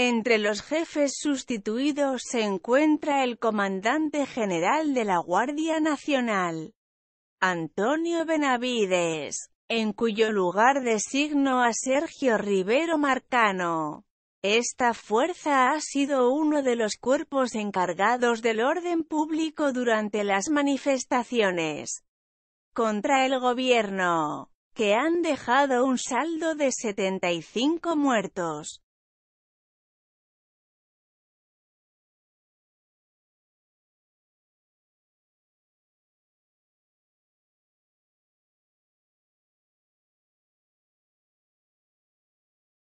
Entre los jefes sustituidos se encuentra el comandante general de la Guardia Nacional, Antonio Benavides, en cuyo lugar designó a Sergio Rivero Marcano. Esta fuerza ha sido uno de los cuerpos encargados del orden público durante las manifestaciones contra el gobierno, que han dejado un saldo de 75 muertos.